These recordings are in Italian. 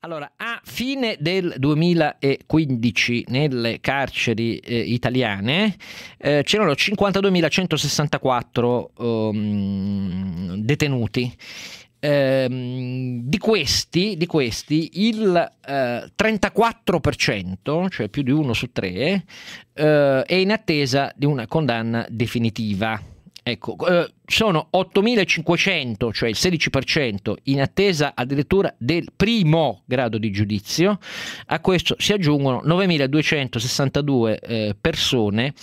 Allora, a fine del 2015 nelle carceri eh, italiane eh, c'erano 52.164 um, ehm, detenuti. Ehm, di, questi, di questi, il eh, 34%, cioè più di uno su tre, eh, è in attesa di una condanna definitiva. Ecco, eh, sono 8.500, cioè il 16%, in attesa addirittura del primo grado di giudizio. A questo si aggiungono 9.262 eh, persone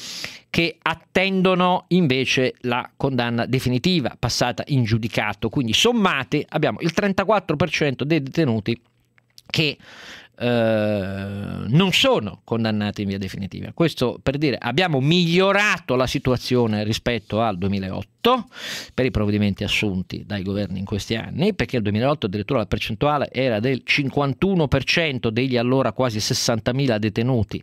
che attendono invece la condanna definitiva passata in giudicato. Quindi sommate abbiamo il 34% dei detenuti che eh, non sono condannati in via definitiva. Questo per dire abbiamo migliorato la situazione rispetto al 2008 2008 per i provvedimenti assunti dai governi in questi anni, perché nel 2008 addirittura la percentuale era del 51% degli allora quasi 60.000 detenuti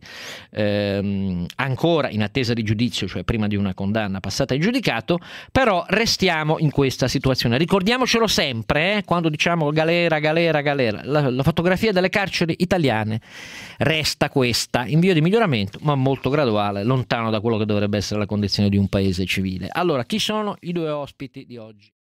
ehm, ancora in attesa di giudizio, cioè prima di una condanna passata in giudicato, però restiamo in questa situazione. Ricordiamocelo sempre, eh, quando diciamo galera, galera, galera, la, la fotografia delle carceri italiane resta questa, in via di miglioramento, ma molto graduale, lontano da quello che dovrebbe essere la condizione di un paese civile. Allora, chi sono sono i due ospiti di oggi.